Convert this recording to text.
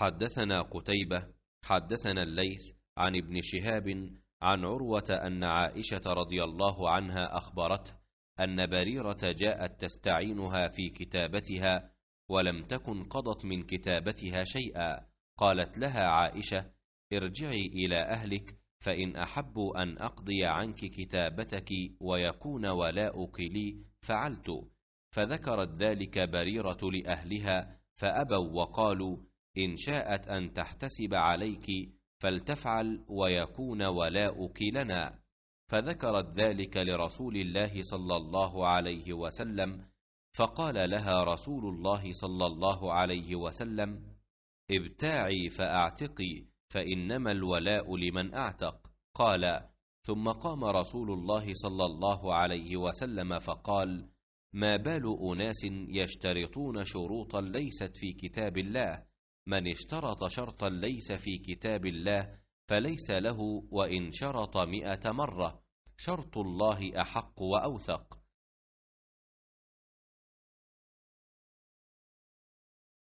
حدثنا قتيبة حدثنا الليث عن ابن شهاب عن عروة أن عائشة رضي الله عنها أخبرته أن بريرة جاءت تستعينها في كتابتها ولم تكن قضت من كتابتها شيئا قالت لها عائشة ارجعي إلى أهلك فإن أحبوا أن أقضي عنك كتابتك ويكون ولاؤك لي فعلت فذكرت ذلك بريرة لأهلها فأبوا وقالوا إن شاءت أن تحتسب عليك فلتفعل ويكون ولاؤك لنا فذكرت ذلك لرسول الله صلى الله عليه وسلم فقال لها رسول الله صلى الله عليه وسلم ابتاعي فاعتقي فانما الولاء لمن اعتق قال ثم قام رسول الله صلى الله عليه وسلم فقال ما بال اناس يشترطون شروطا ليست في كتاب الله من اشترط شرطا ليس في كتاب الله فليس له وإن شرط مئة مرة شرط الله أحق وأوثق